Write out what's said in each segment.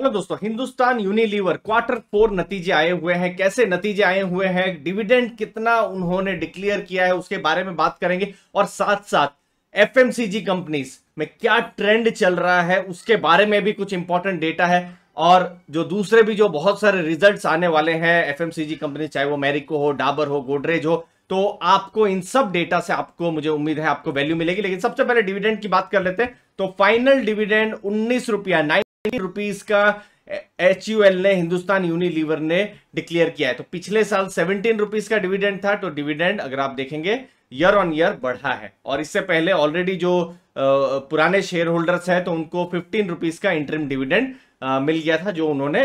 hello दोस्तों Hindustan Unilever quarter four नतीजे आए हुए हैं कैसे नतीजे आए हुए हैं डिविडेंड कितना उन्होंने डिक्लेयर किया है उसके बारे में बात करेंगे और साथ साथ एफएमसीजी कंपनीज में क्या ट्रेंड चल रहा है उसके बारे में भी कुछ इंपॉर्टेंट डेटा है और जो दूसरे भी जो बहुत सारे रिजल्ट आने वाले हैं एफ कंपनी चाहे वो मेरिको हो डाबर हो गोडरेज हो तो आपको इन सब डेटा से आपको मुझे उम्मीद है आपको वैल्यू मिलेगी लेकिन सबसे पहले डिविडेंड की बात कर लेते हैं तो फाइनल डिविडेंड उन्नीस रुपया नाइन रुपीज का एच eh, ने हिंदुस्तान यूनिलीवर ने डिक्लेयर किया है तो पिछले साल सेवनटीन रुपीज का डिविडेंड था तो डिविडेंड अगर आप देखेंगे ईयर ऑन ईयर बढ़ा है और इससे पहले ऑलरेडी जो eh, पुराने शेयर होल्डर्स है तो उनको फिफ्टीन रुपीज का इंटरम डिविडेंड eh, मिल गया था जो उन्होंने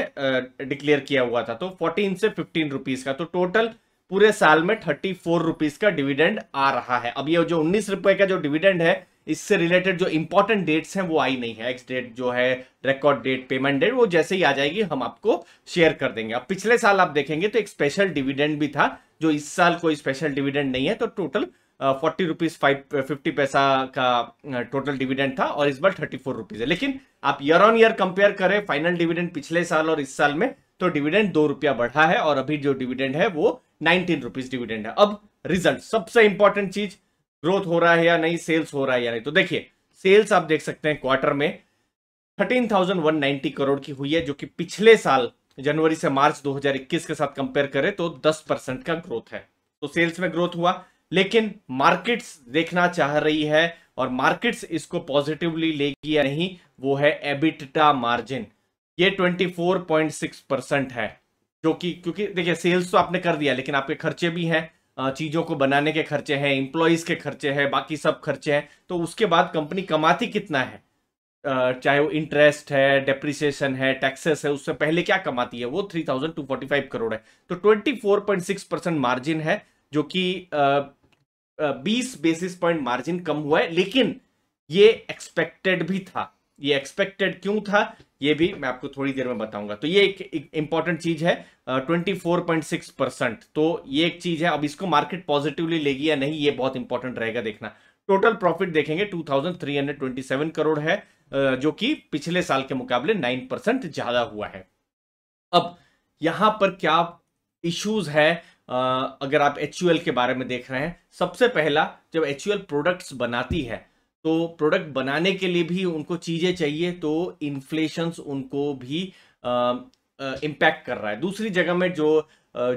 डिक्लेयर किया हुआ था तो फोर्टीन से फिफ्टीन रुपीज का तो टोटल पूरे साल में थर्टी फोर रुपीज का डिविडेंड आ रहा है अब ये जो उन्नीस रुपए का जो डिविडेंड है इससे रिलेटेड जो इंपॉर्टेंट डेट्स हैं वो आई नहीं है एक्स डेट जो है रिकॉर्ड डेट पेमेंट डेट वो जैसे ही आ जाएगी हम आपको शेयर कर देंगे अब पिछले साल आप देखेंगे तो एक स्पेशल डिविडेंड भी था जो इस साल कोई स्पेशल डिविडेंड नहीं है तो total forty rupees five fifty पैसा का टोटल डिविडेंड था और इस बार थर्टी फोर रुपीज है लेकिन आप ईयर ऑन ईयर कंपेयर करें फाइनल डिविडेंड पिछले साल और इस साल में तो डिविडेंड दो रुपया बढ़ा है और अभी जो डिविडेंड है वो नाइनटीन रुपीज डिविडेंड है अब रिजल्ट सबसे इंपॉर्टेंट चीज ग्रोथ हो रहा है या नहीं सेल्स हो रहा है या नहीं तो देखिए सेल्स आप देख सकते हैं क्वार्टर में 13,190 करोड़ की हुई है जो कि पिछले साल जनवरी से मार्च 2021 के साथ कंपेयर करें तो 10 परसेंट का ग्रोथ है तो सेल्स में ग्रोथ हुआ लेकिन मार्केट्स देखना चाह रही है और मार्केट्स इसको पॉजिटिवली लेगी या नहीं वो है एबिटा मार्जिन ये 24.6 परसेंट है जो कि क्योंकि देखिए सेल्स तो आपने कर दिया लेकिन आपके खर्चे भी हैं चीज़ों को बनाने के खर्चे हैं एम्प्लॉयज़ के खर्चे हैं बाकी सब खर्चे हैं तो उसके बाद कंपनी कमाती कितना है चाहे वो इंटरेस्ट है डेप्रिसिएशन है टैक्सेस है उससे पहले क्या कमाती है वो three thousand two forty five crore है तो twenty four point six percent margin है जो कि बीस बेसिस पॉइंट मार्जिन कम हुआ है लेकिन ये एक्सपेक्टेड भी था ये एक्सपेक्टेड क्यों था ये भी मैं आपको थोड़ी देर में बताऊंगा तो ये एक इंपॉर्टेंट चीज है twenty four point six percent तो ये एक चीज है अब इसको मार्केट पॉजिटिवली लेगी या नहीं ये बहुत इंपॉर्टेंट रहेगा देखना टोटल प्रॉफिट देखेंगे 2327 करोड़ है जो कि पिछले साल के मुकाबले 9 परसेंट ज्यादा हुआ है अब यहां पर क्या इश्यूज है अगर आप एच के बारे में देख रहे हैं सबसे पहला जब एच प्रोडक्ट्स बनाती है तो प्रोडक्ट बनाने के लिए भी उनको चीज़ें चाहिए तो इन्फ्लेशंस उनको भी इम्पैक्ट कर रहा है दूसरी जगह में जो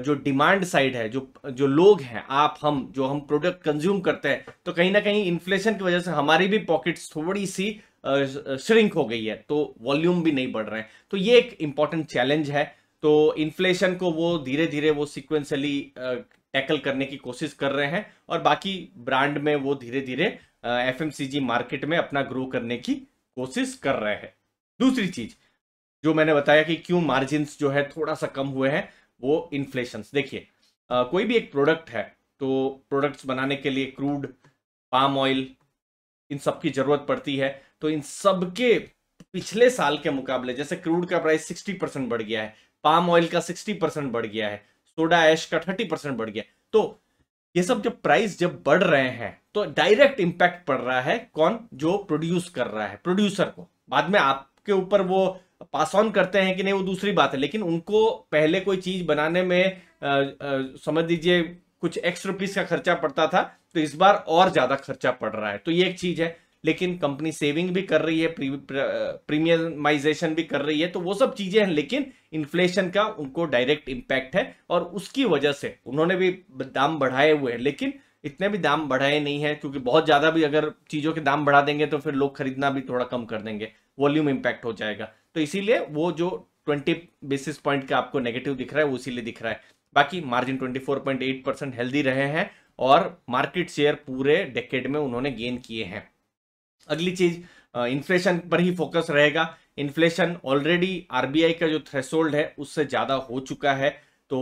जो डिमांड साइड है जो जो लोग हैं आप हम जो हम प्रोडक्ट कंज्यूम करते हैं तो कहीं ना कहीं इन्फ्लेशन की वजह से हमारी भी पॉकेट्स थोड़ी सी श्रिंक हो गई है तो वॉल्यूम भी नहीं बढ़ रहे हैं तो ये एक इम्पॉर्टेंट चैलेंज है तो इन्फ्लेशन को वो धीरे धीरे वो सिक्वेंसली टैकल करने की कोशिश कर रहे हैं और बाकी ब्रांड में वो धीरे धीरे एफ मार्केट में अपना ग्रो करने की कोशिश कर रहे हैं दूसरी चीज जो मैंने बताया कि क्यों मार्जिन जो है थोड़ा सा कम हुए हैं वो इन्फ्लेशन देखिए कोई भी एक प्रोडक्ट है तो प्रोडक्ट्स बनाने के लिए क्रूड पाम ऑयल इन सब की जरूरत पड़ती है तो इन सब के पिछले साल के मुकाबले जैसे क्रूड का प्राइस 60 परसेंट बढ़ गया है पाम ऑयल का 60 परसेंट बढ़ गया है सोडा एश का 30 परसेंट बढ़ गया तो ये सब जब प्राइस जब बढ़ रहे हैं तो डायरेक्ट इंपैक्ट पड़ रहा है कौन जो प्रोड्यूस कर रहा है प्रोड्यूसर को बाद में आपके ऊपर वो पास ऑन करते हैं कि नहीं वो दूसरी बात है लेकिन उनको पहले कोई चीज बनाने में आ, आ, समझ लीजिए कुछ एक्स रुपीज का खर्चा पड़ता था तो इस बार और ज्यादा खर्चा पड़ रहा है तो ये एक चीज है लेकिन कंपनी सेविंग भी कर रही है प्रीमियमाइजेशन भी कर रही है तो वो सब चीजें हैं लेकिन इन्फ्लेशन का उनको डायरेक्ट इम्पैक्ट है और उसकी वजह से उन्होंने भी दाम बढ़ाए हुए हैं लेकिन इतने भी दाम बढ़ाए नहीं है क्योंकि बहुत ज़्यादा भी अगर चीज़ों के दाम बढ़ा देंगे तो फिर लोग खरीदना भी थोड़ा कम कर देंगे वॉल्यूम इम्पैक्ट हो जाएगा तो इसीलिए वो जो 20 बेसिस पॉइंट का आपको नेगेटिव दिख रहा है वो इसीलिए दिख रहा है बाकी मार्जिन 24.8 परसेंट हेल्दी रहे हैं और मार्केट शेयर पूरे डेकेड में उन्होंने गेन किए हैं अगली चीज इन्फ्लेशन पर ही फोकस रहेगा इन्फ्लेशन ऑलरेडी आरबीआई का जो थ्रेशोल्ड है उससे ज़्यादा हो चुका है तो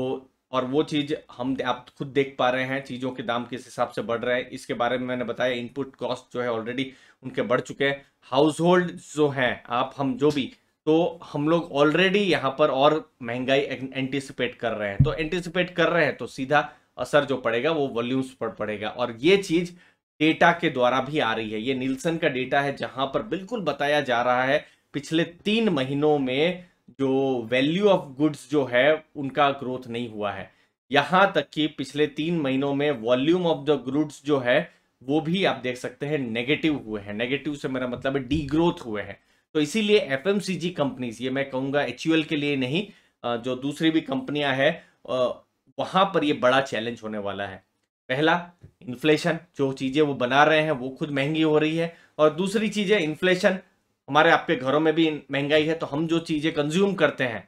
और वो चीज़ हम आप खुद देख पा रहे हैं चीज़ों के दाम किस हिसाब से बढ़ रहे हैं इसके बारे में मैंने बताया इनपुट कॉस्ट जो है ऑलरेडी उनके बढ़ चुके हैं हाउस होल्ड जो हैं आप हम जो भी तो हम लोग ऑलरेडी यहाँ पर और महंगाई एंटिसिपेट कर रहे हैं तो एंटिसिपेट कर रहे हैं तो सीधा असर जो पड़ेगा वो वॉल्यूम्स पर पड़ेगा और ये चीज़ डेटा के द्वारा भी आ रही है ये नीलसन का डेटा है जहां पर बिल्कुल बताया जा रहा है पिछले तीन महीनों में जो वैल्यू ऑफ गुड्स जो है उनका ग्रोथ नहीं हुआ है यहाँ तक कि पिछले तीन महीनों में वॉल्यूम ऑफ द गुड्स जो है वो भी आप देख सकते हैं नेगेटिव हुए हैं नेगेटिव से मेरा मतलब है डी ग्रोथ हुए हैं तो इसीलिए F M C G companies ये मैं कहूँगा एच के लिए नहीं जो दूसरी भी कंपनियां हैं वहाँ पर ये बड़ा चैलेंज होने वाला है पहला इन्फ्लेशन जो चीज़ें वो बना रहे हैं वो खुद महंगी हो रही है और दूसरी चीज़ है इन्फ्लेशन हमारे आपके घरों में भी महंगाई है तो हम जो चीज़ें कंज्यूम करते हैं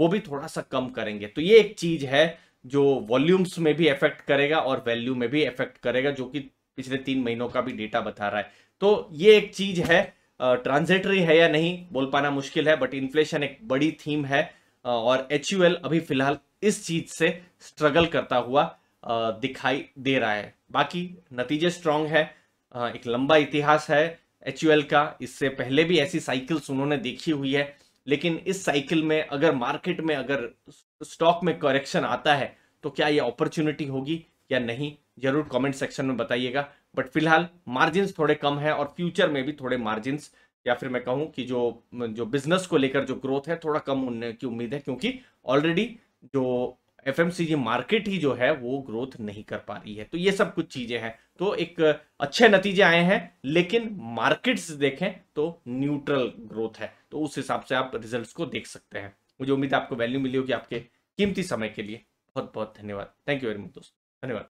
वो भी थोड़ा सा कम करेंगे तो ये एक चीज़ है जो वॉल्यूम्स में भी इफेक्ट करेगा और वैल्यू में भी इफेक्ट करेगा जो कि पिछले तीन महीनों का भी डेटा बता रहा है तो ये एक चीज़ है ट्रांजेटरी है या नहीं बोल पाना मुश्किल है बट इन्फ्लेशन एक बड़ी थीम है और एच अभी फिलहाल इस चीज़ से स्ट्रगल करता हुआ दिखाई दे रहा है बाकी नतीजे स्ट्रांग है एक लंबा इतिहास है एच का इससे पहले भी ऐसी साइकिल्स उन्होंने देखी हुई है लेकिन इस साइकिल में अगर मार्केट में अगर स्टॉक में करेक्शन आता है तो क्या ये अपॉर्चुनिटी होगी या नहीं जरूर कमेंट सेक्शन में बताइएगा बट फिलहाल मार्जिन्स थोड़े कम है और फ्यूचर में भी थोड़े मार्जिन्स या फिर मैं कहूं कि जो जो बिजनेस को लेकर जो ग्रोथ है थोड़ा कम होने की उम्मीद है क्योंकि ऑलरेडी जो एफ मार्केट ही जो है वो ग्रोथ नहीं कर पा रही है तो ये सब कुछ चीजें हैं तो एक अच्छे नतीजे आए हैं लेकिन मार्केट्स देखें तो न्यूट्रल ग्रोथ है तो उस हिसाब से आप रिजल्ट्स को देख सकते हैं मुझे उम्मीद है आपको वैल्यू मिली होगी आपके कीमती समय के लिए बहुत बहुत धन्यवाद थैंक यू वेरी मच दोस्तों धन्यवाद